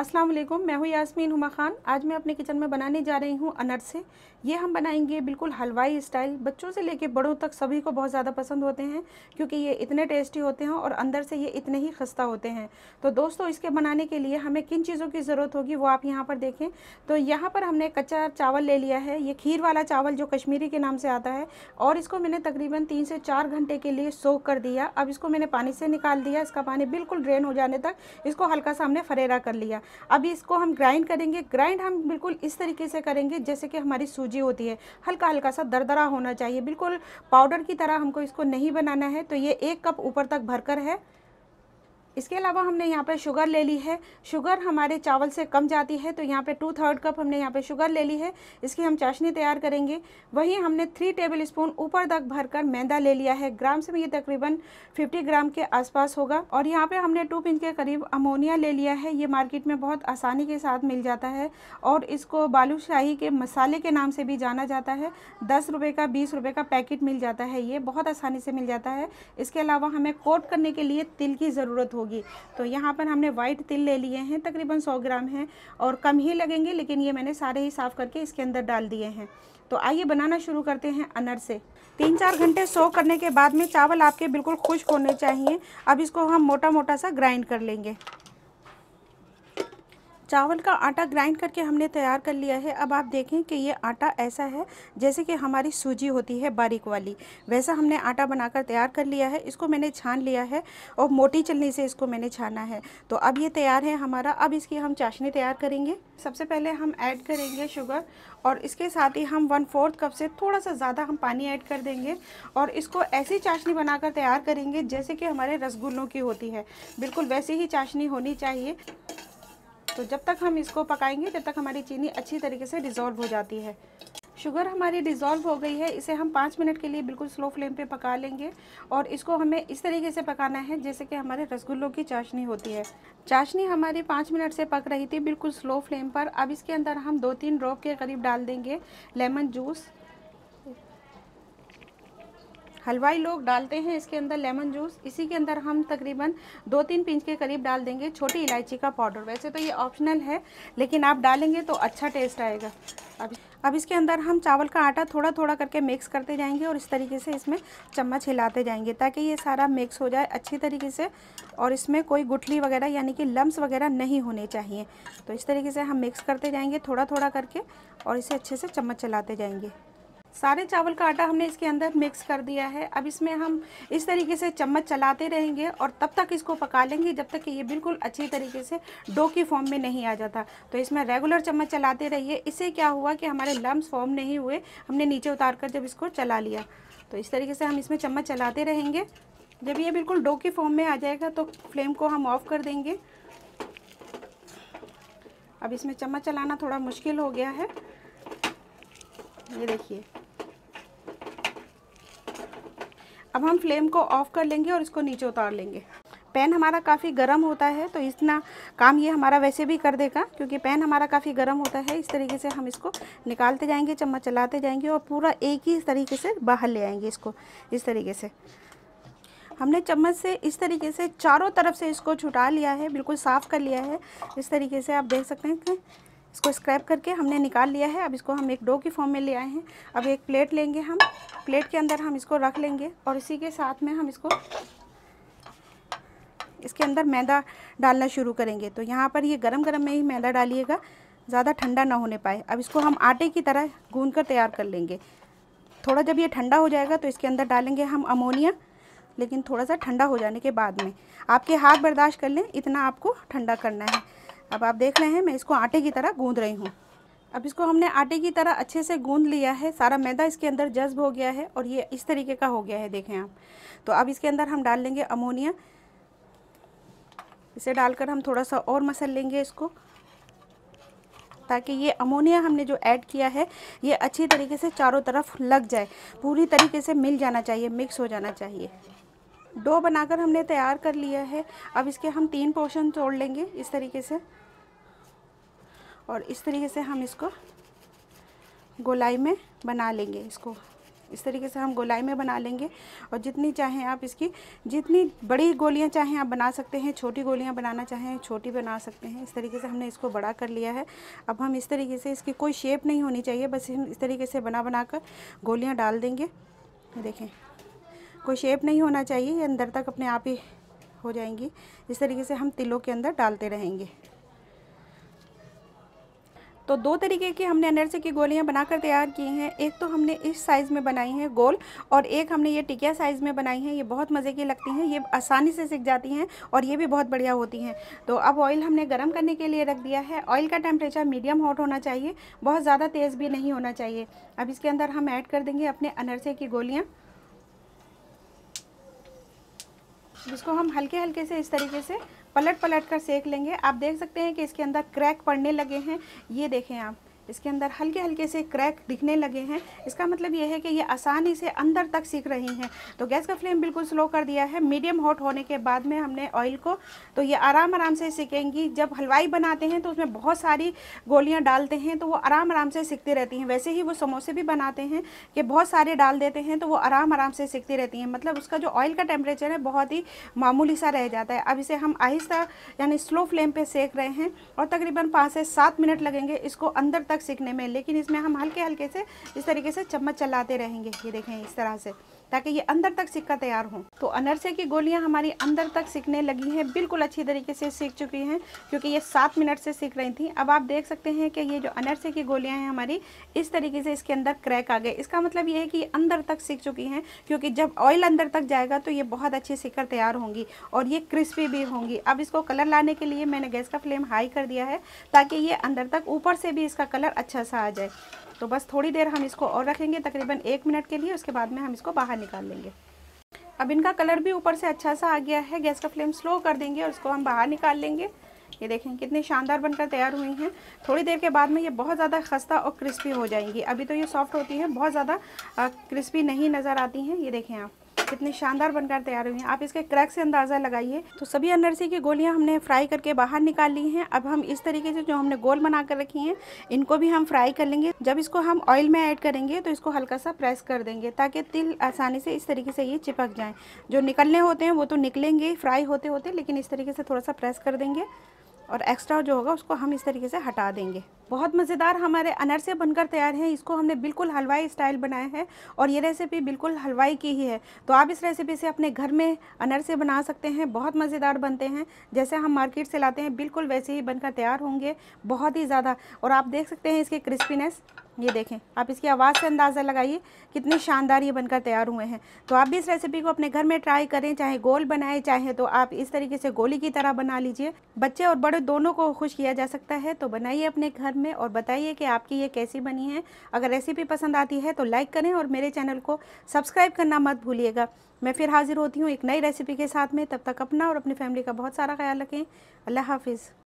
अस्सलाम वालेकुम मैं हूँ यासमीन हुमा खान आज मैं अपने किचन में बनाने जा रही हूँ अनरसे ये हम बनाएंगे बिल्कुल हलवाई स्टाइल बच्चों से लेके बड़ों तक सभी को बहुत ज़्यादा पसंद होते हैं क्योंकि ये इतने टेस्टी होते हैं और अंदर से ये इतने ही खस्ता होते हैं तो दोस्तों इसके बनाने के लिए हमें किन चीज़ों की ज़रूरत होगी वो आप यहाँ पर देखें तो यहाँ पर हमने कच्चा चावल ले लिया है ये खीर वाला चावल जो कश्मीरी के नाम से आता है और इसको मैंने तकरीबन तीन से चार घंटे के लिए सोख कर दिया अब इसको मैंने पानी से निकाल दिया इसका पानी बिल्कुल ड्रेन हो जाने तक इसको हल्का सा हमने फरेरा कर लिया अभी इसको हम ग्राइंड करेंगे ग्राइंड हम बिल्कुल इस तरीके से करेंगे जैसे कि हमारी सूजी होती है हल्का हल्का सा दरदरा होना चाहिए बिल्कुल पाउडर की तरह हमको इसको नहीं बनाना है तो ये एक कप ऊपर तक भरकर है इसके अलावा हमने यहाँ पे शुगर ले ली है शुगर हमारे चावल से कम जाती है तो यहाँ पे टू थर्ड कप हमने यहाँ पे शुगर ले ली है इसकी हम चाशनी तैयार करेंगे वहीं हमने थ्री टेबल स्पून ऊपर तक भरकर मैदा ले लिया है ग्राम से ये तकरीबन 50 ग्राम के आसपास होगा और यहाँ पे हमने टू पिंच के करीब अमोनिया ले लिया है ये मार्केट में बहुत आसानी के साथ मिल जाता है और इसको बालूशाही के मसाले के नाम से भी जाना जाता है दस रुपये का बीस रुपये का पैकेट मिल जाता है ये बहुत आसानी से मिल जाता है इसके अलावा हमें कोट करने के लिए तिल की ज़रूरत हो होगी तो यहाँ पर हमने वाइट तिल ले लिए हैं तकरीबन सौ ग्राम है और कम ही लगेंगे लेकिन ये मैंने सारे ही साफ़ करके इसके अंदर डाल दिए हैं तो आइए बनाना शुरू करते हैं अनर से तीन चार घंटे सो करने के बाद में चावल आपके बिल्कुल खुश्क होने चाहिए अब इसको हम मोटा मोटा सा ग्राइंड कर लेंगे चावल का आटा ग्राइंड करके हमने तैयार कर लिया है अब आप देखें कि ये आटा ऐसा है जैसे कि हमारी सूजी होती है बारीक वाली वैसा हमने आटा बनाकर तैयार कर लिया है इसको मैंने छान लिया है और मोटी चलनी से इसको मैंने छाना है तो अब ये तैयार है हमारा अब इसकी हम चाशनी तैयार करेंगे सबसे पहले हम ऐड करेंगे शुगर और इसके साथ ही हम वन फोर्थ कप से थोड़ा सा ज़्यादा हम पानी ऐड कर देंगे और इसको ऐसी चाशनी बनाकर तैयार करेंगे जैसे कि हमारे रसगुल्लों की होती है बिल्कुल वैसी ही चाशनी होनी चाहिए तो जब तक हम इसको पकाएंगे जब तक हमारी चीनी अच्छी तरीके से डिज़ोल्व हो जाती है शुगर हमारी डिज़ोल्व हो गई है इसे हम पाँच मिनट के लिए बिल्कुल स्लो फ्लेम पे पका लेंगे और इसको हमें इस तरीके से पकाना है जैसे कि हमारे रसगुल्लों की चाशनी होती है चाशनी हमारी पाँच मिनट से पक रही थी बिल्कुल स्लो फ्लेम पर अब इसके अंदर हम दो तीन ड्रॉप के करीब डाल देंगे लेमन जूस हलवाई लोग डालते हैं इसके अंदर लेमन जूस इसी के अंदर हम तकरीबन दो तीन पिंच के करीब डाल देंगे छोटी इलायची का पाउडर वैसे तो ये ऑप्शनल है लेकिन आप डालेंगे तो अच्छा टेस्ट आएगा अब अब इसके अंदर हम चावल का आटा थोड़ा थोड़ा करके मिक्स करते जाएंगे और इस तरीके से इसमें चम्मच हिलाते जाएंगे ताकि ये सारा मिक्स हो जाए अच्छी तरीके से और इसमें कोई गुठली वगैरह यानी कि लम्स वगैरह नहीं होने चाहिए तो इस तरीके से हम मिक्स करते जाएंगे थोड़ा थोड़ा करके और इसे अच्छे से चम्मच चलाते जाएंगे सारे चावल का आटा हमने इसके अंदर मिक्स कर दिया है अब इसमें हम इस तरीके से चम्मच चलाते रहेंगे और तब तक इसको पका लेंगे जब तक कि ये बिल्कुल अच्छी तरीके से डो की फॉर्म में नहीं आ जाता तो इसमें रेगुलर चम्मच चलाते रहिए इससे क्या हुआ कि हमारे लम्ब फॉर्म नहीं हुए हमने नीचे उतार कर जब इसको चला लिया तो इस तरीके से हम इसमें चम्मच चलाते रहेंगे जब ये बिल्कुल डो की फॉर्म में आ जाएगा तो फ्लेम को हम ऑफ़ कर देंगे अब इसमें चम्मच चलाना थोड़ा मुश्किल हो गया है ये देखिए अब हम फ्लेम को ऑफ़ कर लेंगे और इसको नीचे उतार लेंगे पैन हमारा काफ़ी गर्म होता है तो इतना काम ये हमारा वैसे भी कर देगा क्योंकि पैन हमारा काफ़ी गर्म होता है इस तरीके से हम इसको निकालते जाएंगे चम्मच चलाते जाएंगे और पूरा एक ही तरीके से बाहर ले आएंगे इसको इस तरीके से हमने चम्मच से इस तरीके से चारों तरफ से इसको छुटा लिया है बिल्कुल साफ़ कर लिया है इस तरीके से आप देख सकते हैं इसको स्क्रैप करके हमने निकाल लिया है अब इसको हम एक डो की फॉर्म में ले आए हैं अब एक प्लेट लेंगे हम प्लेट के अंदर हम इसको रख लेंगे और इसी के साथ में हम इसको इसके अंदर मैदा डालना शुरू करेंगे तो यहाँ पर ये गरम गरम में ही मैदा डालिएगा ज़्यादा ठंडा ना होने पाए अब इसको हम आटे की तरह गूंद कर तैयार कर लेंगे थोड़ा जब ये ठंडा हो जाएगा तो इसके अंदर डालेंगे हम अमोनिया लेकिन थोड़ा सा ठंडा हो जाने के बाद में आपके हाथ बर्दाश्त कर लें इतना आपको ठंडा करना है अब आप देख रहे हैं मैं इसको आटे की तरह गूंद रही हूँ अब इसको हमने आटे की तरह अच्छे से गूंद लिया है सारा मैदा इसके अंदर जज्ब हो गया है और ये इस तरीके का हो गया है देखें आप तो अब इसके अंदर हम डाल लेंगे अमोनिया इसे डालकर हम थोड़ा सा और मसल लेंगे इसको ताकि ये अमोनिया हमने जो ऐड किया है ये अच्छी तरीके से चारों तरफ लग जाए पूरी तरीके से मिल जाना चाहिए मिक्स हो जाना चाहिए डो बनाकर हमने तैयार कर लिया है अब इसके हम तीन पोर्शन तोड़ लेंगे इस तरीके से और इस तरीके से हम इसको गोलाई में बना लेंगे इसको इस तरीके से हम गोलाई में बना लेंगे और जितनी चाहें आप इसकी जितनी बड़ी गोलियां चाहें आप बना सकते हैं छोटी गोलियां बनाना चाहें छोटी बना सकते हैं इस तरीके से हमने इसको बड़ा कर लिया है अब हम इस तरीके से इसकी कोई शेप नहीं होनी चाहिए बस हम इस तरीके से बना बना कर गोलियाँ डाल देंगे देखें कोई शेप नहीं होना चाहिए अंदर तक अपने आप ही हो जाएंगी इस तरीके से हम तिलों के अंदर डालते रहेंगे तो दो तरीके की हमने अनरसे की गोलियाँ बनाकर तैयार की हैं एक तो हमने इस साइज़ में बनाई हैं गोल और एक हमने ये टिकिया साइज़ में बनाई हैं ये बहुत मज़े की लगती हैं ये आसानी से सीख जाती हैं और ये भी बहुत बढ़िया होती हैं तो अब ऑयल हमने गर्म करने के लिए रख दिया है ऑयल का टेम्परेचर मीडियम हॉट होना चाहिए बहुत ज़्यादा तेज़ भी नहीं होना चाहिए अब इसके अंदर हम ऐड कर देंगे अपने अनरसे की गोलियाँ जिसको हम हल्के हल्के से इस तरीके से पलट पलट कर सेक लेंगे आप देख सकते हैं कि इसके अंदर क्रैक पड़ने लगे हैं ये देखें आप इसके अंदर हल्के हल्के से क्रैक दिखने लगे हैं इसका मतलब यह है कि ये आसानी से अंदर तक सीख रही हैं तो गैस का फ्लेम बिल्कुल स्लो कर दिया है मीडियम हॉट होने के बाद में हमने ऑयल को तो ये आराम आराम से सीखेंगी जब हलवाई बनाते हैं तो उसमें बहुत सारी गोलियाँ डालते हैं तो वो आराम आराम से सीखती रहती हैं वैसे ही वो समोसे भी बनाते हैं कि बहुत सारे डाल देते हैं तो वो आराम आराम से सीखती रहती हैं मतलब उसका जो ऑयल का टेम्परेचर है बहुत ही मामूली सा रह जाता है अब इसे हम आहिस्ता यानी स्लो फ्लेम पर सेक रहे हैं और तकरीबन पाँच से सात मिनट लगेंगे इसको अंदर तक तक सीखने में लेकिन इसमें हम हल्के हल्के से इस तरीके से चम्मच चलाते रहेंगे ये देखें इस तरह से ताकि ये अंदर तक सिक्का तैयार हो तो अनरसे की गोलियां हमारी अंदर तक सिकने लगी हैं बिल्कुल अच्छी तरीके से सीख चुकी हैं क्योंकि ये सात मिनट से सीख रही थी अब आप देख सकते हैं कि ये जो अनरसे की गोलियां हैं हमारी इस तरीके से इसके अंदर क्रैक आ गए इसका मतलब ये है कि ये अंदर तक सीख चुकी हैं क्योंकि जब ऑयल अंदर तक जाएगा तो ये बहुत अच्छी सिक्कर तैयार होंगी और ये क्रिस्पी भी होंगी अब इसको कलर लाने के लिए मैंने गैस का फ्लेम हाई कर दिया है ताकि ये अंदर तक ऊपर से भी इसका कलर अच्छा सा आ जाए तो बस थोड़ी देर हम इसको और रखेंगे तकरीबन एक मिनट के लिए उसके बाद में हम इसको बाहर निकाल लेंगे अब इनका कलर भी ऊपर से अच्छा सा आ गया है गैस का फ्लेम स्लो कर देंगे और उसको हम बाहर निकाल लेंगे ये देखें कितने शानदार बनकर तैयार हुई हैं थोड़ी देर के बाद में ये बहुत ज़्यादा खस्ता और क्रिस्पी हो जाएंगी अभी तो ये सॉफ्ट होती हैं बहुत ज़्यादा क्रिस्पी नहीं नज़र आती हैं ये देखें आप कितने शानदार बनकर तैयार हुई हैं आप इसके क्रैक से अंदाज़ा लगाइए तो सभी अनरसी की गोलियाँ हमने फ्राई करके बाहर निकाल ली हैं अब हम इस तरीके से जो हमने गोल बना कर रखी हैं इनको भी हम फ्राई कर लेंगे जब इसको हम ऑयल में ऐड करेंगे तो इसको हल्का सा प्रेस कर देंगे ताकि तिल आसानी से इस तरीके से ये चिपक जाएँ जो निकलने होते हैं वो तो निकलेंगे फ्राई होते होते लेकिन इस तरीके से थोड़ा सा प्रेस कर देंगे और एक्स्ट्रा जो होगा उसको हम इस तरीके से हटा देंगे बहुत मज़ेदार हमारे अनरसे बनकर तैयार हैं इसको हमने बिल्कुल हलवाई स्टाइल बनाया है और ये रेसिपी बिल्कुल हलवाई की ही है तो आप इस रेसिपी से अपने घर में अनरसे बना सकते हैं बहुत मज़ेदार बनते हैं जैसे हम मार्केट से लाते हैं बिल्कुल वैसे ही बनकर तैयार होंगे बहुत ही ज़्यादा और आप देख सकते हैं इसकी क्रिस्पीनेस ये देखें आप इसकी आवाज़ से अंदाज़ा लगाइए कितने शानदार ये बनकर तैयार हुए हैं तो आप भी इस रेसिपी को अपने घर में ट्राई करें चाहे गोल बनाए चाहे तो आप इस तरीके से गोली की तरह बना लीजिए बच्चे और बड़े दोनों को खुश किया जा सकता है तो बनाइए अपने घर में और बताइए कि आपकी ये कैसी बनी है अगर रेसिपी पसंद आती है तो लाइक करें और मेरे चैनल को सब्सक्राइब करना मत भूलिएगा मैं फिर हाजिर होती हूँ एक नई रेसिपी के साथ में तब तक अपना और अपनी फैमिली का बहुत सारा ख्याल रखें अल्लाह हाफिज़